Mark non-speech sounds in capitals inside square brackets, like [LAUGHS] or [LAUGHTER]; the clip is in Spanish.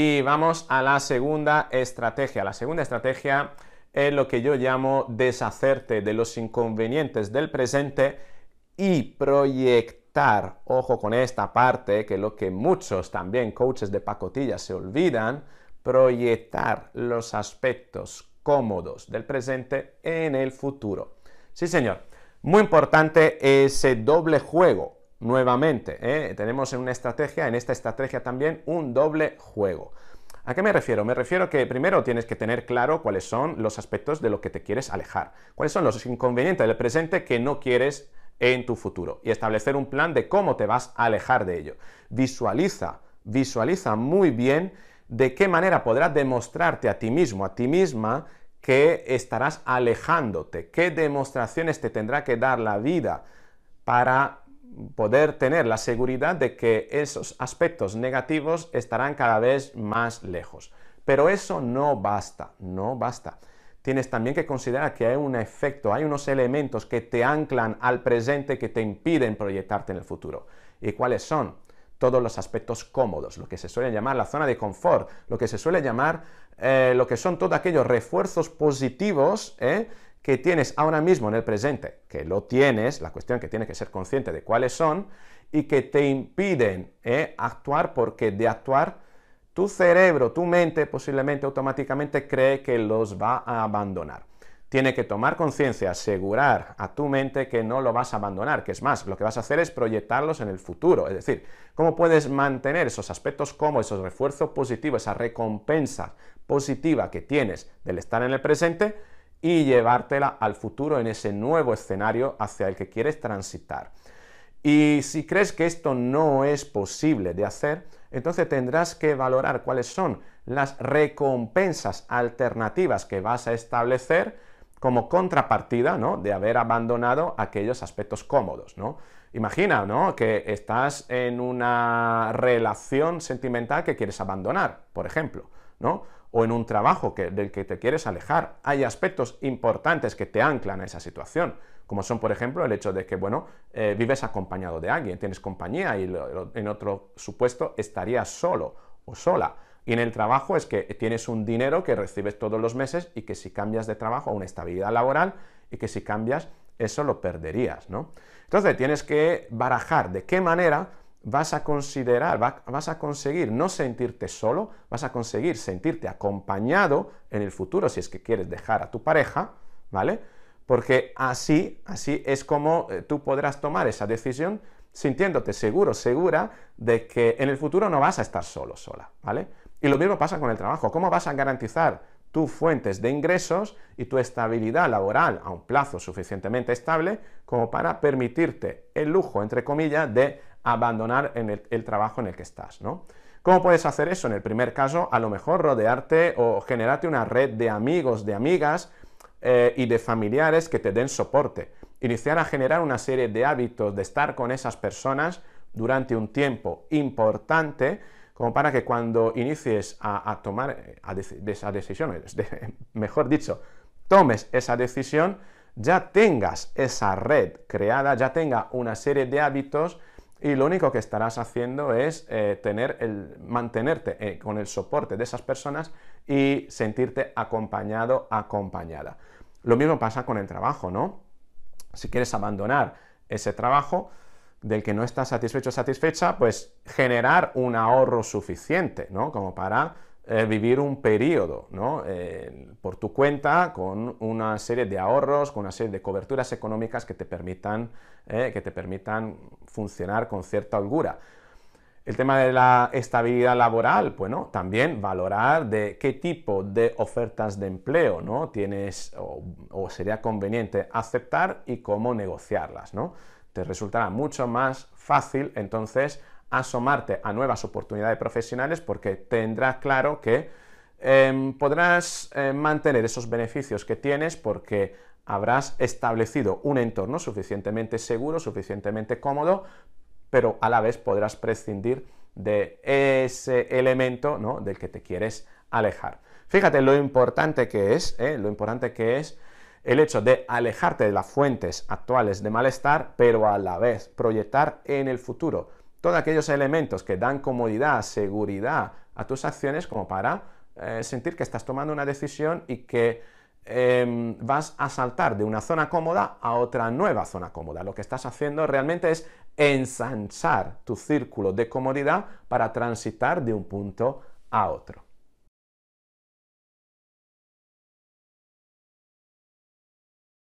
Y vamos a la segunda estrategia. La segunda estrategia es lo que yo llamo deshacerte de los inconvenientes del presente y proyectar. Ojo con esta parte, que es lo que muchos también coaches de pacotilla se olvidan, proyectar los aspectos cómodos del presente en el futuro. Sí, señor. Muy importante ese doble juego nuevamente. ¿eh? Tenemos en una estrategia, en esta estrategia también, un doble juego. ¿A qué me refiero? Me refiero que primero tienes que tener claro cuáles son los aspectos de lo que te quieres alejar, cuáles son los inconvenientes del presente que no quieres en tu futuro y establecer un plan de cómo te vas a alejar de ello. Visualiza, visualiza muy bien de qué manera podrás demostrarte a ti mismo, a ti misma, que estarás alejándote, qué demostraciones te tendrá que dar la vida para poder tener la seguridad de que esos aspectos negativos estarán cada vez más lejos. Pero eso no basta, no basta. Tienes también que considerar que hay un efecto, hay unos elementos que te anclan al presente que te impiden proyectarte en el futuro. ¿Y cuáles son? Todos los aspectos cómodos, lo que se suele llamar la zona de confort, lo que se suele llamar eh, lo que son todos aquellos refuerzos positivos, ¿eh? que tienes ahora mismo en el presente, que lo tienes, la cuestión que tiene que ser consciente de cuáles son, y que te impiden eh, actuar porque de actuar tu cerebro, tu mente posiblemente automáticamente cree que los va a abandonar. Tiene que tomar conciencia, asegurar a tu mente que no lo vas a abandonar, que es más, lo que vas a hacer es proyectarlos en el futuro, es decir, cómo puedes mantener esos aspectos como esos refuerzos positivos, esa recompensa positiva que tienes del estar en el presente, y llevártela al futuro en ese nuevo escenario hacia el que quieres transitar. Y si crees que esto no es posible de hacer, entonces tendrás que valorar cuáles son las recompensas alternativas que vas a establecer como contrapartida, ¿no? De haber abandonado aquellos aspectos cómodos, Imagina, ¿no? Que estás en una relación sentimental que quieres abandonar, por ejemplo o en un trabajo del que te quieres alejar. Hay aspectos importantes que te anclan a esa situación, como son, por ejemplo, el hecho de que, bueno, eh, vives acompañado de alguien, tienes compañía y en otro supuesto estarías solo o sola. Y en el trabajo es que tienes un dinero que recibes todos los meses y que si cambias de trabajo a una estabilidad laboral y que si cambias eso lo perderías, ¿no? Entonces tienes que barajar de qué manera vas a considerar, vas a conseguir no sentirte solo, vas a conseguir sentirte acompañado en el futuro si es que quieres dejar a tu pareja, ¿vale? Porque así, así es como eh, tú podrás tomar esa decisión sintiéndote seguro, segura de que en el futuro no vas a estar solo, sola, ¿vale? Y lo mismo pasa con el trabajo. ¿Cómo vas a garantizar tus fuentes de ingresos y tu estabilidad laboral a un plazo suficientemente estable como para permitirte el lujo, entre comillas, de abandonar en el, trabajo en el que estás, ¿no? ¿Cómo puedes hacer eso? En el primer caso, a lo mejor rodearte o generarte una red de amigos, de amigas eh, y de familiares que te den soporte. Iniciar a generar una serie de hábitos, de estar con esas personas durante un tiempo importante, como para que cuando inicies a, tomar esa decisión, [LAUGHS] mejor dicho, tomes esa decisión, ya tengas esa red creada, ya tenga una serie de hábitos y lo único que estarás haciendo es eh, tener el, mantenerte eh, con el soporte de esas personas y sentirte acompañado, acompañada. Lo mismo pasa con el trabajo, ¿no? Si quieres abandonar ese trabajo del que no estás satisfecho o satisfecha, pues generar un ahorro suficiente, ¿no? Como para eh, vivir un periodo ¿no? Eh, por tu cuenta con una serie de ahorros, con una serie de coberturas económicas que te permitan, eh, que te permitan funcionar con cierta holgura. El tema de la estabilidad laboral, bueno, también valorar de qué tipo de ofertas de empleo ¿no? tienes o, o sería conveniente aceptar y cómo negociarlas. ¿no? Te resultará mucho más fácil entonces asomarte a nuevas oportunidades profesionales porque tendrás claro que em, podrás eh, mantener esos beneficios que tienes porque habrás establecido un entorno suficientemente seguro, suficientemente cómodo, pero a la vez podrás prescindir de ese elemento ¿no? del que te quieres alejar. Fíjate lo importante que es, ¿eh? lo importante que es el hecho de alejarte de las fuentes actuales de malestar, pero a la vez proyectar en el futuro todos aquellos elementos que dan comodidad, seguridad a tus acciones como para eh, sentir que estás tomando una decisión y que em, vas a saltar de una zona cómoda a otra nueva zona cómoda. Lo que estás haciendo realmente es ensanchar tu círculo de comodidad para transitar de un punto a otro.